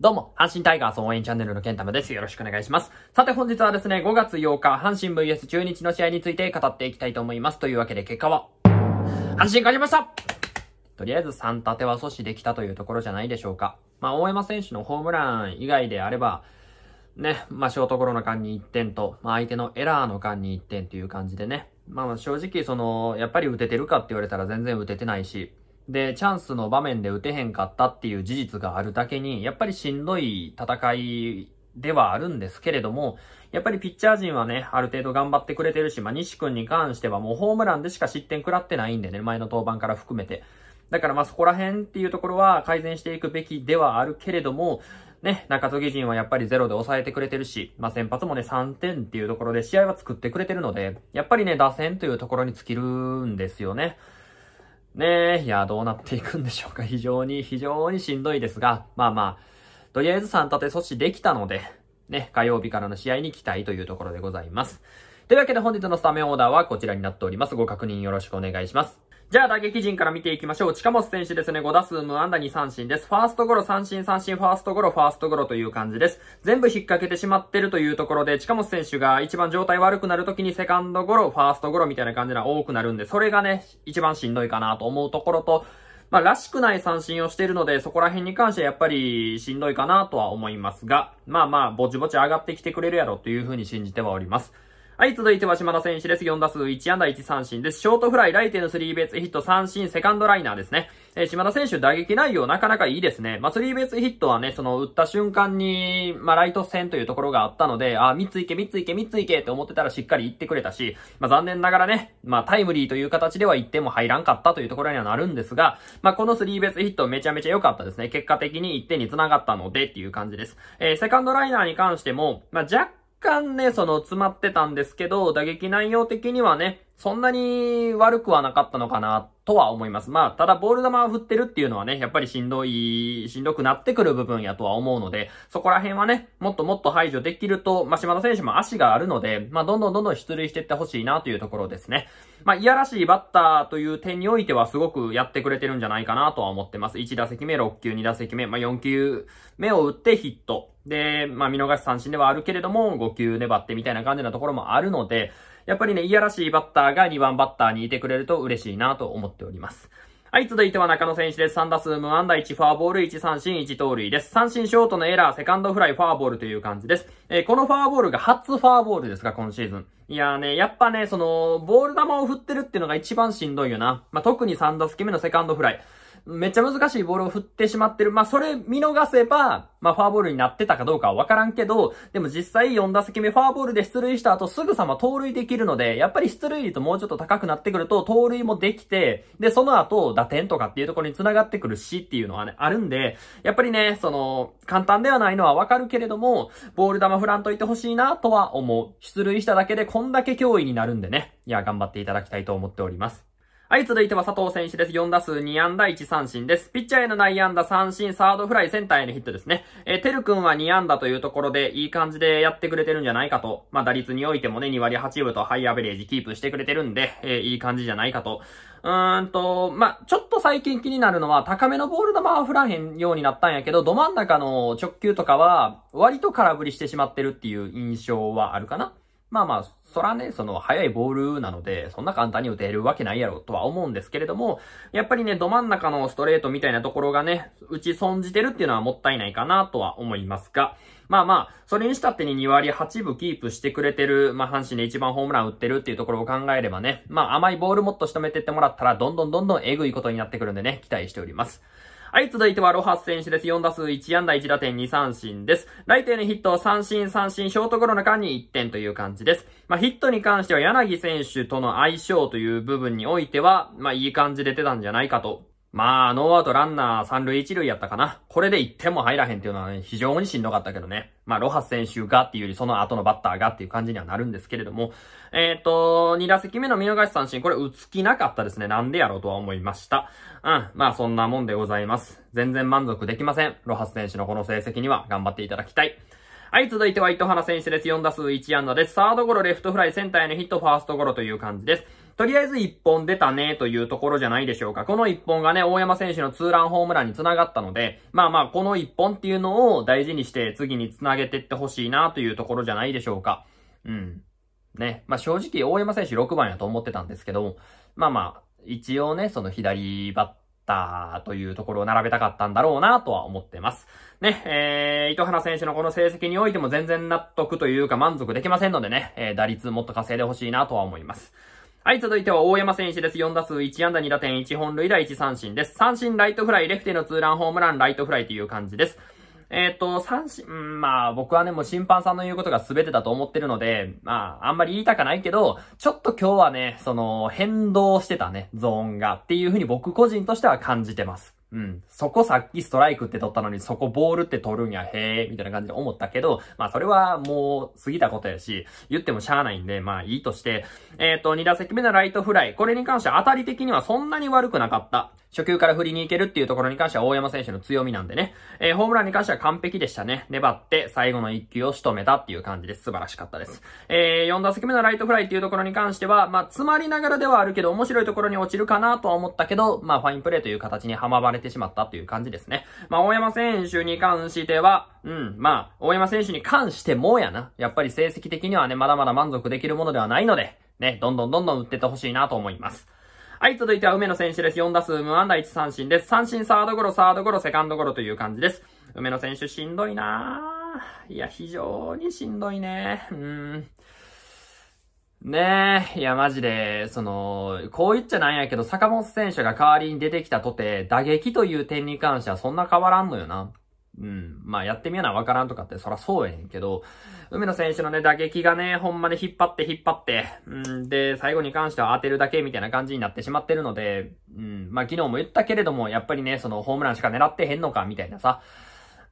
どうも、阪神タイガース応援チャンネルのケンタムです。よろしくお願いします。さて本日はですね、5月8日、阪神 VS 中日の試合について語っていきたいと思います。というわけで結果は、阪神勝ちましたとりあえず3立ては阻止できたというところじゃないでしょうか。まあ、大山選手のホームラン以外であれば、ね、まあ、ショートゴロの間に1点と、まあ、相手のエラーの間に1点という感じでね。まあ、正直、その、やっぱり打ててるかって言われたら全然打ててないし、で、チャンスの場面で打てへんかったっていう事実があるだけに、やっぱりしんどい戦いではあるんですけれども、やっぱりピッチャー陣はね、ある程度頑張ってくれてるし、まあ、西君に関してはもうホームランでしか失点食らってないんでね、前の登板から含めて。だからまあそこら辺っていうところは改善していくべきではあるけれども、ね、中継ぎ陣はやっぱりゼロで抑えてくれてるし、まあ先発もね3点っていうところで試合は作ってくれてるので、やっぱりね、打線というところに尽きるんですよね。ねえ、いや、どうなっていくんでしょうか。非常に、非常にしんどいですが、まあまあ、とりあえず3立て阻止できたので、ね、火曜日からの試合に期待というところでございます。というわけで本日のスタメンオーダーはこちらになっております。ご確認よろしくお願いします。じゃあ打撃陣から見ていきましょう。近本選手ですね、5打数無安打2三振です。ファーストゴロ、三振、三振、ファーストゴロ、ファーストゴロという感じです。全部引っ掛けてしまってるというところで、近本選手が一番状態悪くなる時にセカンドゴロ、ファーストゴロみたいな感じが多くなるんで、それがね、一番しんどいかなと思うところと、まあ、らしくない三振をしているので、そこら辺に関してやっぱりしんどいかなとは思いますが、まあまあ、ぼちぼち上がってきてくれるやろというふうに信じてはおります。はい、続いては島田選手です。4打数1安打1三振です。ショートフライ、ライテのスリーベースヒット、三振、セカンドライナーですね。えー、島田選手、打撃内容なかなかいいですね。まあ、スリーベースヒットはね、その、打った瞬間に、まあ、ライト線というところがあったので、あ、3ついけ、3ついけ、3ついけって思ってたらしっかり行ってくれたし、まあ、残念ながらね、まあ、タイムリーという形では1点も入らんかったというところにはなるんですが、まあ、このスリーベースヒットめちゃめちゃ良かったですね。結果的に1点に繋がったのでっていう感じです。えー、セカンドライナーに関しても、まあ、若干ね、その詰まってたんですけど、打撃内容的にはね、そんなに悪くはなかったのかなとは思います。まあ、ただボール球を振ってるっていうのはね、やっぱりしんどい、しんどくなってくる部分やとは思うので、そこら辺はね、もっともっと排除できると、まあ、島田選手も足があるので、まあ、どんどんどんどん出塁していってほしいなというところですね。まあ、いやらしいバッターという点においてはすごくやってくれてるんじゃないかなとは思ってます。1打席目、6球、2打席目、まあ、4球目を打ってヒット。で、まあ、見逃し三振ではあるけれども、5球粘ってみたいな感じなところもあるので、やっぱりね、いやらしいバッターが2番バッターにいてくれると嬉しいなと思っております。はい、続いては中野選手です。3打数無安打1、フォアボール1、三振1、盗塁です。三振ショートのエラー、セカンドフライ、フォアボールという感じです。えー、このフォアボールが初フォアボールですか、今シーズン。いやーね、やっぱね、その、ボール球を振ってるっていうのが一番しんどいよな。まあ、特に3打席目のセカンドフライ。めっちゃ難しいボールを振ってしまってる。まあ、それ見逃せば、まあ、ファーボールになってたかどうかはわからんけど、でも実際4打席目ファーボールで出塁した後すぐさま盗塁できるので、やっぱり出塁率もうちょっと高くなってくると、盗塁もできて、で、その後、打点とかっていうところに繋がってくるしっていうのはね、あるんで、やっぱりね、その、簡単ではないのはわかるけれども、ボール球振らんといてほしいなとは思う。出塁しただけでこんだけ脅威になるんでね。いや、頑張っていただきたいと思っております。はい、続いては佐藤選手です。4打数2安打1三振です。ピッチャーへの内安打三振、サードフライ、センターへのヒットですね。えー、てるくんは2安打というところで、いい感じでやってくれてるんじゃないかと。まあ、打率においてもね、2割8分とハイアベレージキープしてくれてるんで、えー、いい感じじゃないかと。うーんと、まあ、ちょっと最近気になるのは、高めのボール球は振らへんようになったんやけど、ど真ん中の直球とかは、割と空振りしてしまってるっていう印象はあるかな。まあまあ、そらね、その速いボールなので、そんな簡単に打てるわけないやろとは思うんですけれども、やっぱりね、ど真ん中のストレートみたいなところがね、打ち損じてるっていうのはもったいないかなとは思いますが、まあまあ、それにしたってに2割8分キープしてくれてる、まあ阪神で一番ホームラン打ってるっていうところを考えればね、まあ甘いボールもっと仕留めてってもらったら、どんどんどんどんえぐいことになってくるんでね、期待しております。はい、続いてはロハス選手です。4打数1安打1打点2三振です。ライトへのヒット三振三振、ショートゴロの間に1点という感じです。まあ、ヒットに関しては柳選手との相性という部分においては、まあ、いい感じで出たんじゃないかとまあ、ノーアウトランナー三塁一塁やったかな。これで1点も入らへんっていうのは、ね、非常にしんどかったけどね。まあ、ロハス選手がっていうよりその後のバッターがっていう感じにはなるんですけれども、えっ、ー、と、2打席目の見逃し三振、これ打つ気なかったですね。なんでやろうとは思いました。うん。まあ、そんなもんでございます。全然満足できません。ロハス選手のこの成績には頑張っていただきたい。はい、続いては糸原選手です。4打数1安打です。サードゴロ、レフトフライ、センターへのヒット、ファーストゴロという感じです。とりあえず一本出たねというところじゃないでしょうか。この一本がね、大山選手のツーランホームランにつながったので、まあまあ、この一本っていうのを大事にして次につなげてってほしいなというところじゃないでしょうか。うん。ね。まあ正直、大山選手6番やと思ってたんですけどまあまあ、一応ね、その左バッターというところを並べたかったんだろうなとは思ってます。ね、えー、糸原選手のこの成績においても全然納得というか満足できませんのでね、えー、打率もっと稼いでほしいなとは思います。はい、続いては大山選手です。4打数1安打2打点、1本塁打1三振です。三振、ライトフライ、レフテのツーランホームラン、ライトフライという感じです。えっ、ー、と、三振、まあ僕はね、もう審判さんの言うことが全てだと思ってるので、まああんまり言いたくないけど、ちょっと今日はね、その変動してたね、ゾーンがっていうふうに僕個人としては感じてます。うん。そこさっきストライクって取ったのに、そこボールって取るんや、へえ、みたいな感じで思ったけど、まあそれはもう過ぎたことやし、言ってもしゃあないんで、まあいいとして、えっ、ー、と、2打席目のライトフライ。これに関しては当たり的にはそんなに悪くなかった。初球から振りに行けるっていうところに関しては大山選手の強みなんでね。えー、ホームランに関しては完璧でしたね。粘って、最後の1球を仕留めたっていう感じです。素晴らしかったです。えー、4打席目のライトフライっていうところに関しては、まあ詰まりながらではあるけど、面白いところに落ちるかなとは思ったけど、まあファインプレーという形にはまれれてしまったっていう感じですね。まあ、大山選手に関しては、うん、まあ、大山選手に関してもやな。やっぱり成績的にはね、まだまだ満足できるものではないので、ね、どんどんどんどん打っててほしいなと思います。はい、続いては梅野選手です。4打数無安打1三振です。三振サードゴロ、サードゴロ、セカンドゴロという感じです。梅野選手しんどいなぁ。いや、非常にしんどいね。うん。ねえ、いやマジで、その、こう言っちゃなんやけど、坂本選手が代わりに出てきたとて、打撃という点に関してはそんな変わらんのよな。うん。まあ、やってみやなわからんとかって、そらそうやねんけど、梅野選手のね、打撃がね、ほんまに引っ張って引っ張って、うんで、最後に関しては当てるだけみたいな感じになってしまってるので、うん、まあ、昨日も言ったけれども、やっぱりね、そのホームランしか狙ってへんのか、みたいなさ、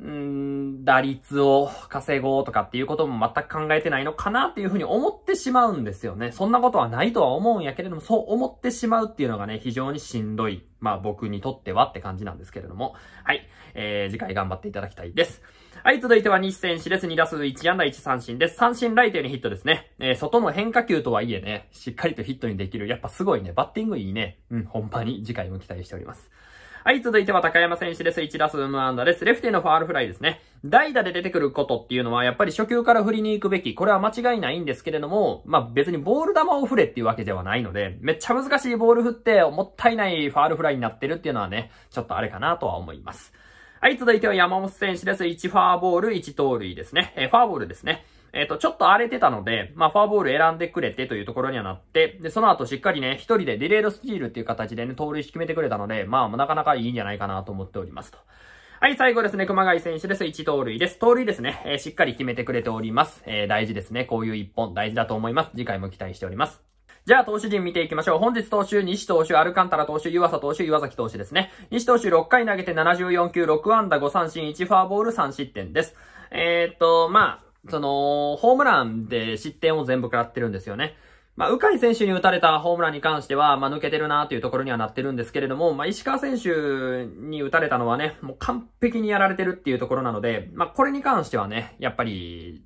うん、打率を稼ごうとかっていうことも全く考えてないのかなっていうふうに思ってしまうんですよね。そんなことはないとは思うんやけれども、そう思ってしまうっていうのがね、非常にしんどい。まあ僕にとってはって感じなんですけれども。はい。えー、次回頑張っていただきたいです。はい、続いては日戦手です。2打数1安打1三振です。三振ライトにヒットですね。えー、外の変化球とはいえね、しっかりとヒットにできる。やっぱすごいね。バッティングいいね。うん、ほんまに次回も期待しております。はい、続いては高山選手です。1打数無安打です。レフティのファールフライですね。代打で出てくることっていうのは、やっぱり初級から振りに行くべき。これは間違いないんですけれども、まあ別にボール球を振れっていうわけではないので、めっちゃ難しいボール振って、もったいないファールフライになってるっていうのはね、ちょっとあれかなとは思います。はい、続いては山本選手です。1ファーボール、1盗塁ですね。えー、ファーボールですね。えっ、ー、と、ちょっと荒れてたので、まあ、フォアボール選んでくれてというところにはなって、で、その後しっかりね、一人でディレードスチールっていう形でね、盗塁決めてくれたので、まあ、なかなかいいんじゃないかなと思っておりますと。はい、最後ですね、熊谷選手です。1盗塁です。盗塁ですね、えー、しっかり決めてくれております。えー、大事ですね。こういう一本、大事だと思います。次回も期待しております。じゃあ、投手陣見ていきましょう。本日投手、西投手、アルカンタラ投手、湯浅投手、岩崎投手ですね。西投手6回投げて74球、6安打5三振、1フォアボール3失点です。えー、っと、まあ、その、ホームランで失点を全部食らってるんですよね。まあ、うかい選手に打たれたホームランに関しては、まあ、抜けてるなというところにはなってるんですけれども、まあ、石川選手に打たれたのはね、もう完璧にやられてるっていうところなので、まあ、これに関してはね、やっぱり、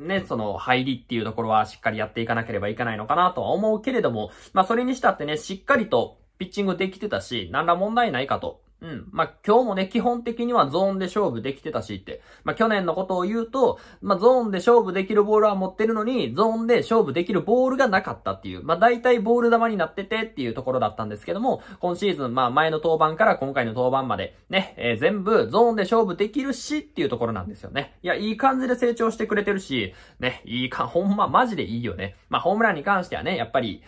ね、その、入りっていうところはしっかりやっていかなければいけないのかなとは思うけれども、まあ、それにしたってね、しっかりとピッチングできてたし、何ら問題ないかとうん。まあ、今日もね、基本的にはゾーンで勝負できてたしって。まあ、去年のことを言うと、まあ、ゾーンで勝負できるボールは持ってるのに、ゾーンで勝負できるボールがなかったっていう。まあ、大体ボール球になっててっていうところだったんですけども、今シーズン、まあ、前の登板から今回の登板まで、ね、えー、全部ゾーンで勝負できるしっていうところなんですよね。いや、いい感じで成長してくれてるし、ね、いいか、ほんま、マジでいいよね。まあ、ホームランに関してはね、やっぱり、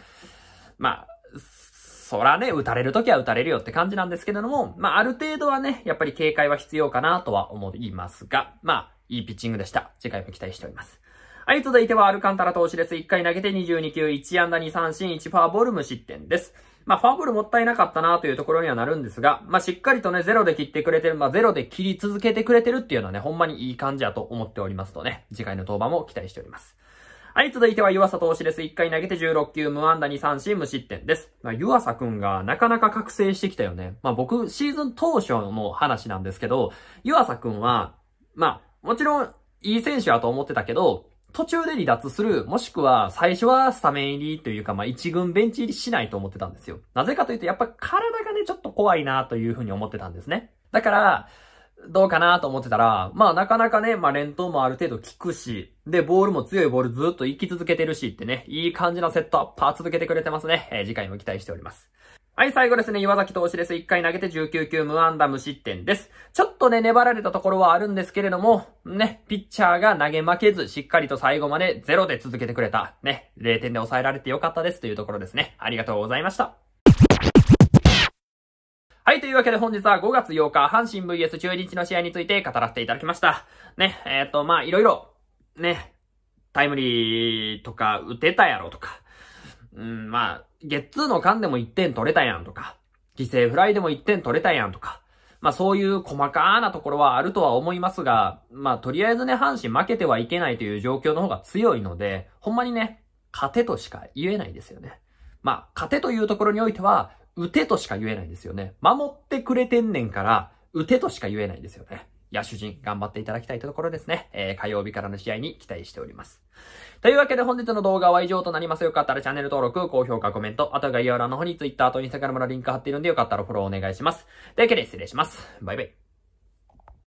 まあ、そらね、打たれるときは打たれるよって感じなんですけれども、まあ、ある程度はね、やっぱり警戒は必要かなとは思いますが、まあ、いいピッチングでした。次回も期待しております。はい、続いてはアルカンタラ投手です。1回投げて22球、1安打2三振、1フォアボール無失点です。まあ、フォアボールもったいなかったなというところにはなるんですが、まあ、しっかりとね、ゼロで切ってくれてる、まあ、ゼロで切り続けてくれてるっていうのはね、ほんまにいい感じやと思っておりますとね、次回の登板も期待しております。はい、続いては湯浅投手です。1回投げて16球、無安打に三振、無失点です。まあ、湯浅くんがなかなか覚醒してきたよね。まあ僕、シーズン当初の話なんですけど、湯浅くんは、まあ、もちろん、いい選手やと思ってたけど、途中で離脱する、もしくは最初はスタメン入りというか、まあ一軍ベンチ入りしないと思ってたんですよ。なぜかというと、やっぱ体がね、ちょっと怖いなというふうに思ってたんですね。だから、どうかなと思ってたら、まあなかなかね、まあ連投もある程度効くし、で、ボールも強いボールずっと行き続けてるしってね、いい感じのセットアッパー続けてくれてますね。えー、次回も期待しております。はい、最後ですね、岩崎投手です。1回投げて19球無安打無失点です。ちょっとね、粘られたところはあるんですけれども、ね、ピッチャーが投げ負けず、しっかりと最後までゼロで続けてくれた。ね、0点で抑えられてよかったですというところですね。ありがとうございました。はい、というわけで本日は5月8日、阪神 VS 中日の試合について語らせていただきました。ね、えっ、ー、と、まあ、いろいろ、ね、タイムリーとか、打てたやろとか、うん、まあ、ゲッツーの間でも1点取れたやんとか、犠牲フライでも1点取れたやんとか、まあそういう細かなところはあるとは思いますが、まあとりあえずね、阪神負けてはいけないという状況の方が強いので、ほんまにね、勝てとしか言えないですよね。まあ、勝てというところにおいては、打てとしか言えないですよね。守ってくれてんねんから、打てとしか言えないですよね。野手陣、頑張っていただきたいところですね。えー、火曜日からの試合に期待しております。というわけで本日の動画は以上となります。よかったらチャンネル登録、高評価、コメント、あとは概要欄の方に Twitter と Instagram のリンク貼っているんでよかったらフォローお願いします。というわけで失礼します。バイバイ。